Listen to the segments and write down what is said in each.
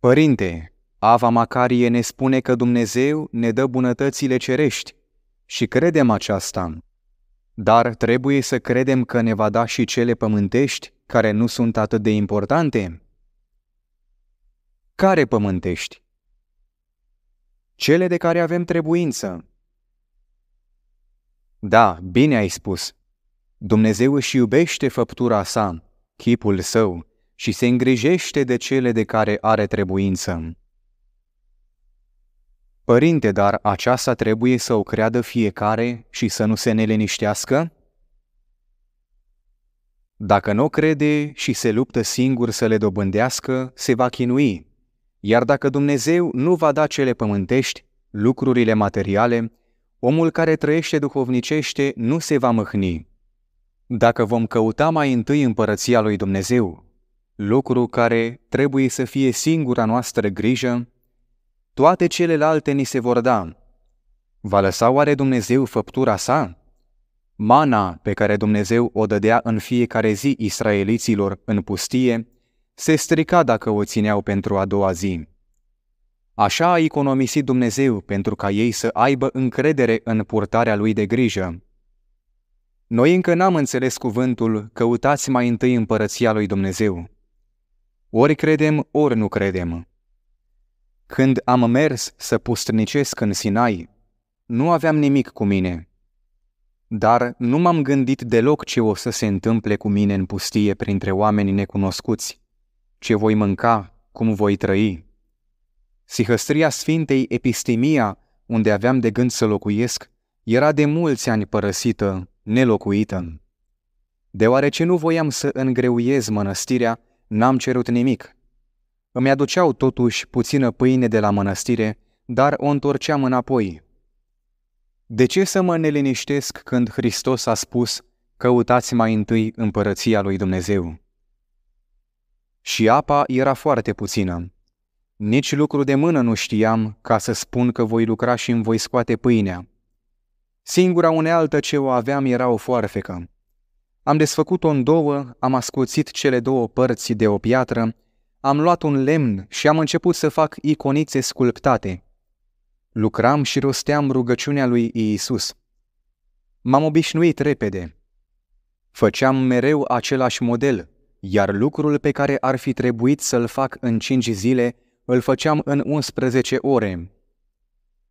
Părinte, Ava Macarie ne spune că Dumnezeu ne dă bunătățile cerești și credem aceasta, dar trebuie să credem că ne va da și cele pământești care nu sunt atât de importante? Care pământești? Cele de care avem trebuință. Da, bine ai spus. Dumnezeu își iubește făptura sa, chipul său, și se îngrijește de cele de care are trebuință. Părinte, dar aceasta trebuie să o creadă fiecare și să nu se neliniștească? Dacă nu crede și se luptă singur să le dobândească, se va chinui. Iar dacă Dumnezeu nu va da cele pământești, lucrurile materiale, omul care trăiește duhovnicește nu se va mâhni. Dacă vom căuta mai întâi împărăția lui Dumnezeu lucru care trebuie să fie singura noastră grijă, toate celelalte ni se vor da. Va lăsa oare Dumnezeu făptura sa? Mana pe care Dumnezeu o dădea în fiecare zi israeliților în pustie se strica dacă o țineau pentru a doua zi. Așa a economisit Dumnezeu pentru ca ei să aibă încredere în purtarea lui de grijă. Noi încă n-am înțeles cuvântul căutați mai întâi împărăția lui Dumnezeu. Ori credem, ori nu credem. Când am mers să pustnicesc în Sinai, nu aveam nimic cu mine. Dar nu m-am gândit deloc ce o să se întâmple cu mine în pustie printre oameni necunoscuți, ce voi mânca, cum voi trăi. Sihăstria Sfintei Epistemia, unde aveam de gând să locuiesc, era de mulți ani părăsită, nelocuită. Deoarece nu voiam să îngreuiez mănăstirea, n-am cerut nimic. Îmi aduceau totuși puțină pâine de la mănăstire, dar o întorceam înapoi. De ce să mă neliniștesc când Hristos a spus, căutați mai întâi împărăția lui Dumnezeu? Și apa era foarte puțină. Nici lucru de mână nu știam ca să spun că voi lucra și îmi voi scoate pâinea. Singura unealtă ce o aveam era o foarfecă. Am desfăcut-o în două, am ascuțit cele două părți de o piatră, am luat un lemn și am început să fac iconițe sculptate. Lucram și rosteam rugăciunea lui Iisus. M-am obișnuit repede. Făceam mereu același model, iar lucrul pe care ar fi trebuit să-l fac în cinci zile, îl făceam în 11 ore.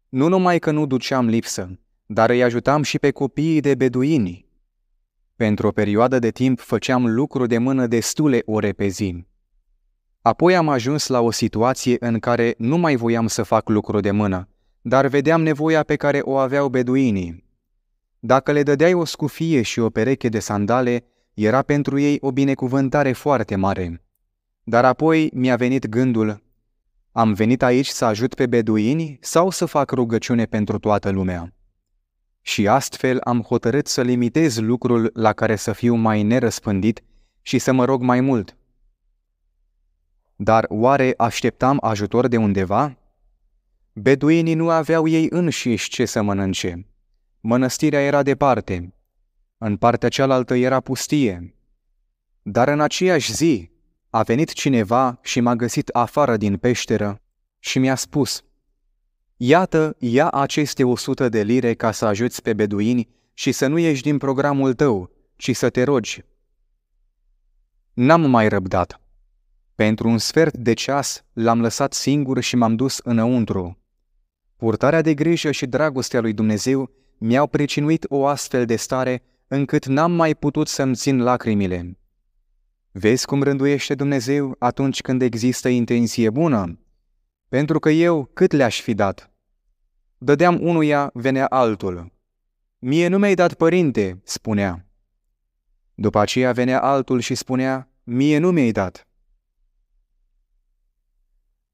Nu numai că nu duceam lipsă, dar îi ajutam și pe copiii de beduini pentru o perioadă de timp făceam lucru de mână destule ore pe zi. Apoi am ajuns la o situație în care nu mai voiam să fac lucru de mână, dar vedeam nevoia pe care o aveau beduinii. Dacă le dădeai o scufie și o pereche de sandale, era pentru ei o binecuvântare foarte mare. Dar apoi mi-a venit gândul, am venit aici să ajut pe beduini sau să fac rugăciune pentru toată lumea? și astfel am hotărât să limitez lucrul la care să fiu mai nerăspândit și să mă rog mai mult. Dar oare așteptam ajutor de undeva? Beduinii nu aveau ei înșiși ce să mănânce. Mănăstirea era departe. În partea cealaltă era pustie. Dar în aceeași zi a venit cineva și m-a găsit afară din peșteră și mi-a spus – Iată, ia aceste 100 de lire ca să ajuți pe beduini și să nu ieși din programul tău, ci să te rogi. N-am mai răbdat. Pentru un sfert de ceas l-am lăsat singur și m-am dus înăuntru. Purtarea de grijă și dragostea lui Dumnezeu mi-au precinuit o astfel de stare încât n-am mai putut să-mi țin lacrimile. Vezi cum rânduiește Dumnezeu atunci când există intenție bună? pentru că eu cât le-aș fi dat? Dădeam unuia, venea altul. Mie nu mi-ai dat părinte, spunea. După aceea venea altul și spunea, mie nu mi-ai dat.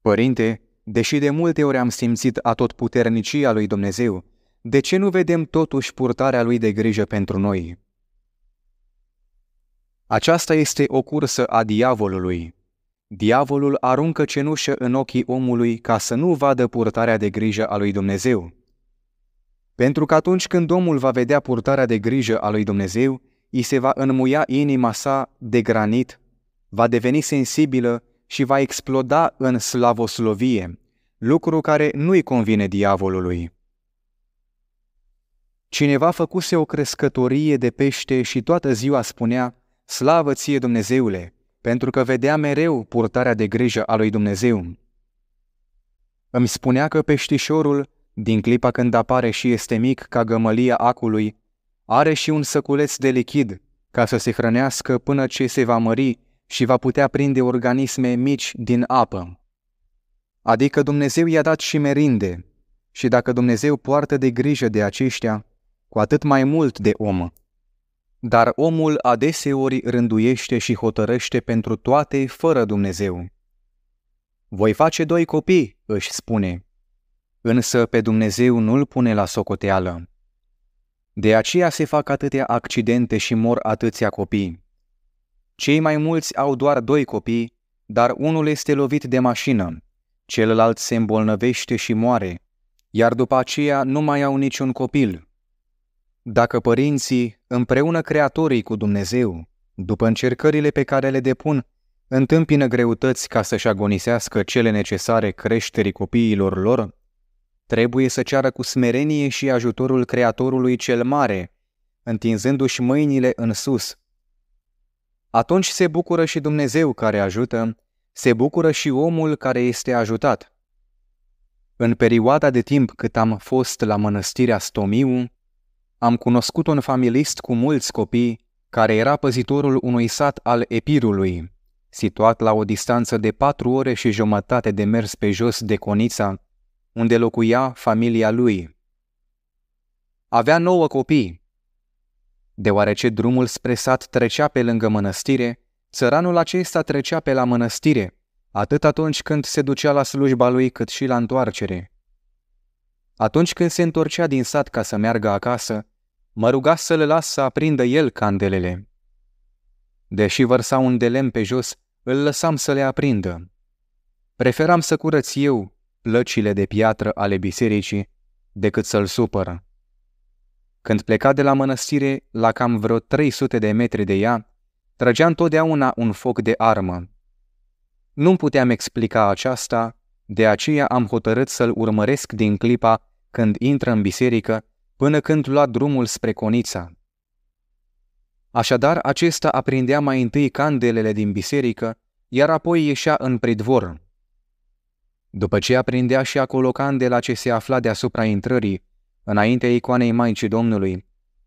Părinte, deși de multe ori am simțit atotputernicia lui Dumnezeu, de ce nu vedem totuși purtarea lui de grijă pentru noi? Aceasta este o cursă a diavolului. Diavolul aruncă cenușă în ochii omului ca să nu vadă purtarea de grijă a lui Dumnezeu. Pentru că atunci când omul va vedea purtarea de grijă a lui Dumnezeu, îi se va înmuia inima sa de granit, va deveni sensibilă și va exploda în slavoslovie, lucru care nu-i convine diavolului. Cineva făcuse o crescătorie de pește și toată ziua spunea, Slavă ție Dumnezeule! pentru că vedea mereu purtarea de grijă a lui Dumnezeu. Îmi spunea că peștișorul, din clipa când apare și este mic ca gămălia acului, are și un săculeț de lichid ca să se hrănească până ce se va mări și va putea prinde organisme mici din apă. Adică Dumnezeu i-a dat și merinde, și dacă Dumnezeu poartă de grijă de aceștia, cu atât mai mult de om dar omul adeseori rânduiește și hotărăște pentru toate fără Dumnezeu. Voi face doi copii, își spune, însă pe Dumnezeu nu-l pune la socoteală. De aceea se fac atâtea accidente și mor atâția copii. Cei mai mulți au doar doi copii, dar unul este lovit de mașină, celălalt se îmbolnăvește și moare, iar după aceea nu mai au niciun copil. Dacă părinții, împreună creatorii cu Dumnezeu, după încercările pe care le depun, întâmpină greutăți ca să-și agonisească cele necesare creșterii copiilor lor, trebuie să ceară cu smerenie și ajutorul Creatorului cel Mare, întinzându-și mâinile în sus. Atunci se bucură și Dumnezeu care ajută, se bucură și omul care este ajutat. În perioada de timp cât am fost la mănăstirea Stomiu, am cunoscut un familist cu mulți copii care era păzitorul unui sat al Epirului, situat la o distanță de patru ore și jumătate de mers pe jos de Conița, unde locuia familia lui. Avea nouă copii. Deoarece drumul spre sat trecea pe lângă mănăstire, țăranul acesta trecea pe la mănăstire, atât atunci când se ducea la slujba lui, cât și la întoarcere. Atunci când se întorcea din sat ca să meargă acasă, mă ruga să le las să aprindă el candelele. Deși vărsa un de lemn pe jos, îl lăsam să le aprindă. Preferam să curăț eu plăcile de piatră ale bisericii decât să-l supăr. Când pleca de la mănăstire, la cam vreo 300 de metri de ea, trăgea întotdeauna un foc de armă. Nu puteam explica aceasta, de aceea am hotărât să-l urmăresc din clipa când intră în biserică până când lua drumul spre Conița. Așadar, acesta aprindea mai întâi candelele din biserică, iar apoi ieșea în pridvor. După ce aprindea și acolo candela ce se afla deasupra intrării, înaintea icoanei Maicii Domnului,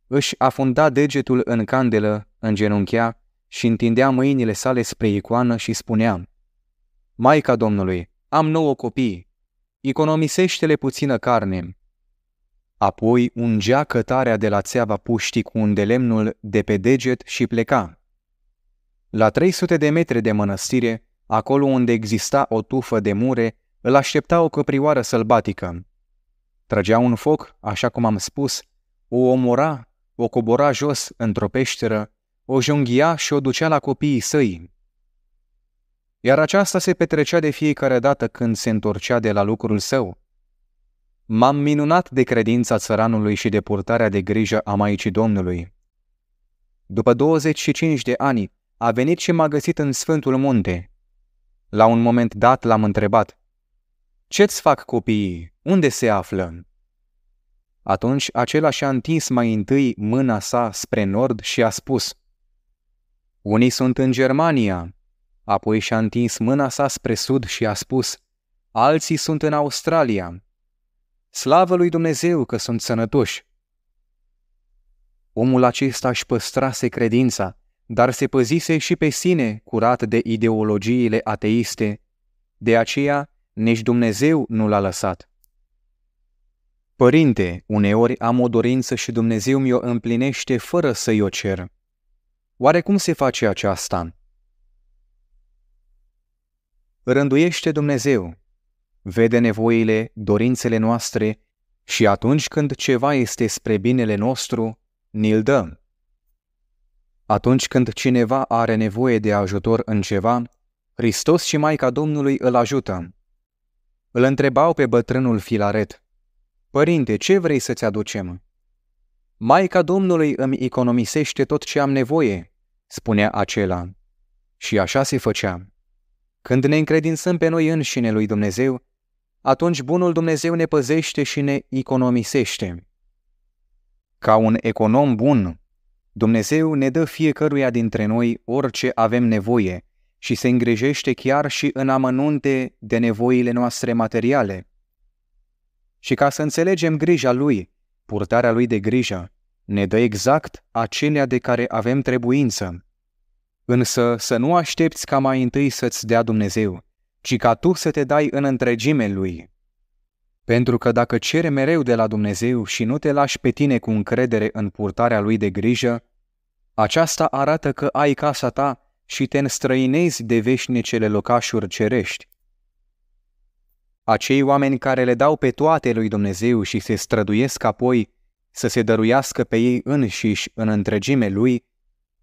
își afunda degetul în candelă, genunchea, și întindea mâinile sale spre icoană și spunea, Maica Domnului, am nouă copii, economisește-le puțină carne, Apoi ungea cătarea de la țeava puștii cu un delemnul de pe deget și pleca. La 300 de metri de mănăstire, acolo unde exista o tufă de mure, îl aștepta o căprioară sălbatică. Trăgea un foc, așa cum am spus, o omora, o cobora jos într-o peșteră, o junghia și o ducea la copiii săi. Iar aceasta se petrecea de fiecare dată când se întorcea de la lucrul său – M-am minunat de credința țăranului și de purtarea de grijă a Maicii Domnului. După 25 de ani, a venit și m-a găsit în Sfântul Munte. La un moment dat l-am întrebat, Ce-ți fac copiii? Unde se află? Atunci acela și-a întins mai întâi mâna sa spre nord și a spus, Unii sunt în Germania, apoi și-a întins mâna sa spre sud și a spus, Alții sunt în Australia, Slavă lui Dumnezeu că sunt sănătoși! Omul acesta își păstrase credința, dar se păzise și pe sine curat de ideologiile ateiste, de aceea nici Dumnezeu nu l-a lăsat. Părinte, uneori am o dorință și Dumnezeu mi-o împlinește fără să-i o cer. Oare cum se face aceasta? Rânduiește Dumnezeu, vede nevoile, dorințele noastre și atunci când ceva este spre binele nostru, ni-l dăm. Atunci când cineva are nevoie de ajutor în ceva, Hristos și Maica Domnului îl ajută. Îl întrebau pe bătrânul Filaret, Părinte, ce vrei să-ți aducem? Maica Domnului îmi economisește tot ce am nevoie, spunea acela. Și așa se făcea. Când ne încredințăm pe noi înșine lui Dumnezeu, atunci bunul Dumnezeu ne păzește și ne economisește. Ca un econom bun, Dumnezeu ne dă fiecăruia dintre noi orice avem nevoie și se îngrijește chiar și în amănunte de nevoile noastre materiale. Și ca să înțelegem grija Lui, purtarea Lui de grijă, ne dă exact acelea de care avem trebuință. Însă să nu aștepți ca mai întâi să-ți dea Dumnezeu, ci ca tu să te dai în întregime lui. Pentru că dacă cere mereu de la Dumnezeu și nu te lași pe tine cu încredere în purtarea lui de grijă, aceasta arată că ai casa ta și te înstrăinezi de veșnicele locașuri cerești. Acei oameni care le dau pe toate lui Dumnezeu și se străduiesc apoi să se dăruiască pe ei înșiși în întregime lui,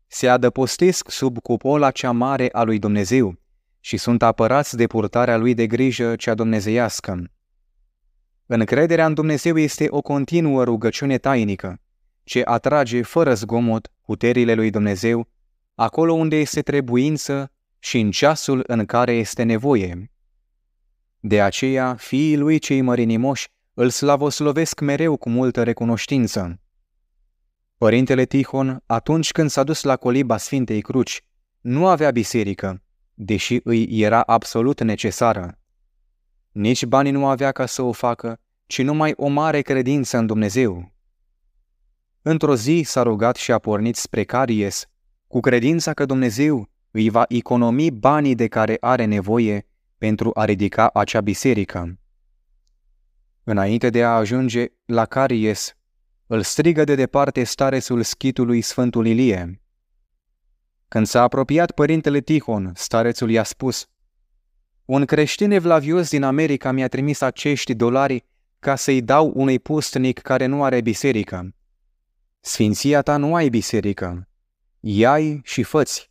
se adăpostesc sub cupola cea mare a lui Dumnezeu, și sunt apărați de purtarea lui de grijă cea dumnezeiască. Încrederea în Dumnezeu este o continuă rugăciune tainică, ce atrage fără zgomot puterile lui Dumnezeu acolo unde este trebuință și în ceasul în care este nevoie. De aceea, fiii lui cei mărinimoși îl slavoslovesc mereu cu multă recunoștință. Părintele Tihon, atunci când s-a dus la coliba Sfintei Cruci, nu avea biserică, deși îi era absolut necesară. Nici banii nu avea ca să o facă, ci numai o mare credință în Dumnezeu. Într-o zi s-a rugat și a pornit spre Caries, cu credința că Dumnezeu îi va economi banii de care are nevoie pentru a ridica acea biserică. Înainte de a ajunge la Caries, îl strigă de departe starețul schitului Sfântul Ilie. Când s-a apropiat părintele Tihon, starețul i-a spus, Un creștin evlavios din America mi-a trimis acești dolari ca să-i dau unui pustnic care nu are biserică. Sfinția ta nu ai biserică. Iai și făți.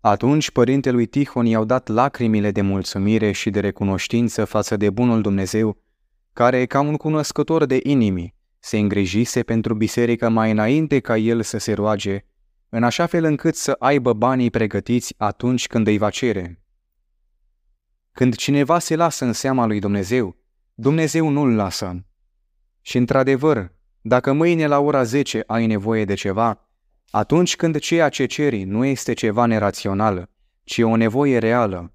Atunci părintelui Tihon i-au dat lacrimile de mulțumire și de recunoștință față de bunul Dumnezeu, care, ca un cunoscător de inimi, se îngrijise pentru biserică mai înainte ca el să se roage în așa fel încât să aibă banii pregătiți atunci când îi va cere. Când cineva se lasă în seama lui Dumnezeu, Dumnezeu nu-l lasă. Și într-adevăr, dacă mâine la ora 10 ai nevoie de ceva, atunci când ceea ce ceri nu este ceva nerațional, ci o nevoie reală,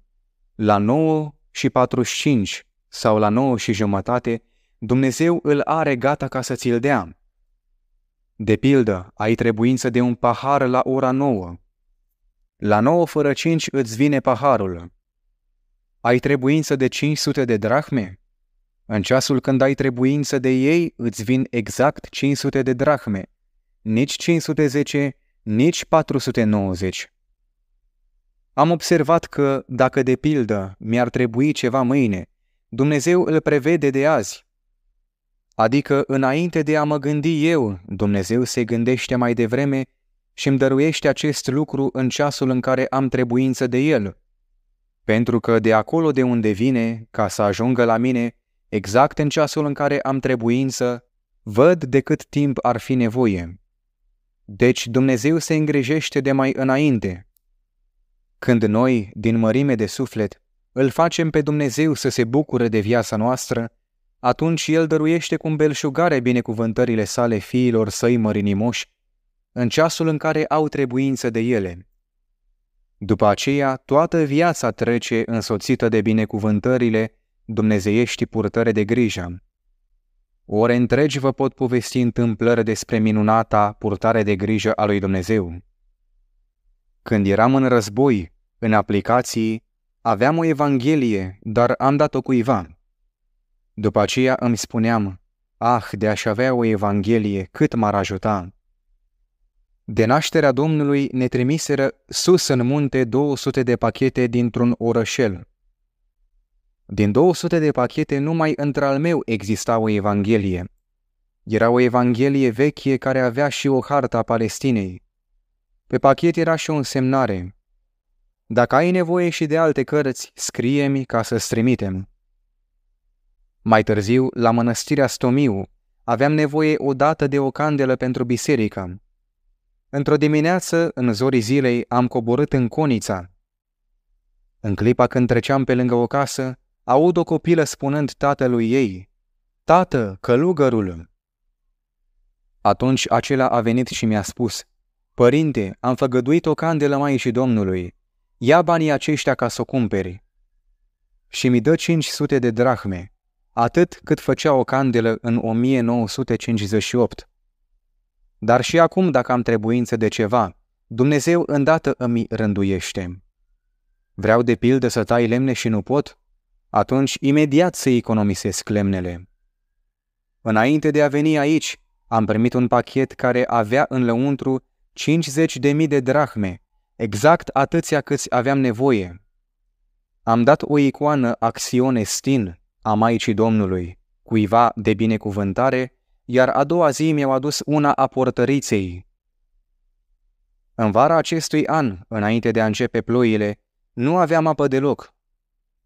la 9 și 45 sau la 9 și jumătate, Dumnezeu îl are gata ca să ți-l dea. De pildă, ai trebuință de un pahar la ora nouă. La nouă fără cinci îți vine paharul. Ai trebuință de 500 de drahme? În ceasul când ai trebuință de ei, îți vin exact 500 de drahme. Nici 510, nici 490. Am observat că, dacă de pildă mi-ar trebui ceva mâine, Dumnezeu îl prevede de azi Adică înainte de a mă gândi eu, Dumnezeu se gândește mai devreme și îmi dăruiește acest lucru în ceasul în care am trebuință de el. Pentru că de acolo de unde vine, ca să ajungă la mine, exact în ceasul în care am trebuință, văd de cât timp ar fi nevoie. Deci Dumnezeu se îngrijește de mai înainte. Când noi, din mărime de suflet, îl facem pe Dumnezeu să se bucure de viața noastră, atunci el dăruiește cu belșugare binecuvântările sale fiilor săi mărinimoși, în ceasul în care au trebuință de ele. După aceea, toată viața trece însoțită de binecuvântările dumnezeiești purtări de grijă. Ore întregi vă pot povesti întâmplări despre minunata purtare de grijă a lui Dumnezeu. Când eram în război, în aplicații, aveam o evanghelie, dar am dat-o cuiva. După aceea îmi spuneam, ah, de aș avea o Evanghelie, cât m-ar ajuta! De nașterea Domnului ne trimiseră sus în munte 200 de pachete dintr-un orășel. Din 200 de pachete numai într-al meu exista o Evanghelie. Era o Evanghelie veche care avea și o harta Palestinei. Pe pachet era și o însemnare. Dacă ai nevoie și de alte cărți, scrie-mi ca să-ți trimitem. Mai târziu, la mănăstirea Stomiu, aveam nevoie odată de o candelă pentru biserică. Într-o dimineață, în zorii zilei, am coborât în Conița. În clipa când treceam pe lângă o casă, aud o copilă spunând tatălui ei, Tată, călugărul! Atunci acela a venit și mi-a spus, Părinte, am făgăduit o candelă și Domnului. Ia banii aceștia ca să o cumperi. Și mi dă 500 de drahme atât cât făcea o candelă în 1958. Dar și acum, dacă am trebuință de ceva, Dumnezeu îndată îmi rânduiește. Vreau de pildă să tai lemne și nu pot? Atunci imediat să economisesc lemnele. Înainte de a veni aici, am primit un pachet care avea în lăuntru 50.000 de drahme, exact atâția câți aveam nevoie. Am dat o icoană acțiune stin, a Maicii Domnului, cuiva de binecuvântare, iar a doua zi mi-au adus una a portăriței. În vara acestui an, înainte de a începe ploile, nu aveam apă deloc.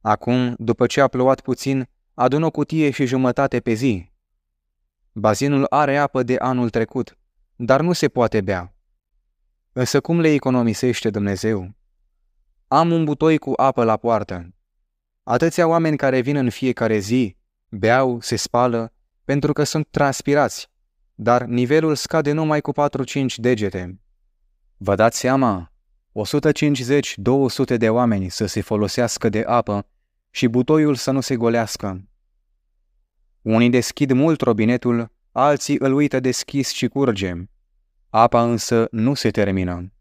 Acum, după ce a plouat puțin, adun o cutie și jumătate pe zi. Bazinul are apă de anul trecut, dar nu se poate bea. Însă cum le economisește Dumnezeu? Am un butoi cu apă la poartă. Atâția oameni care vin în fiecare zi, beau, se spală, pentru că sunt transpirați, dar nivelul scade numai cu 4-5 degete. Vă dați seama? 150-200 de oameni să se folosească de apă și butoiul să nu se golească. Unii deschid mult robinetul, alții îl uită deschis și curge. Apa însă nu se termină.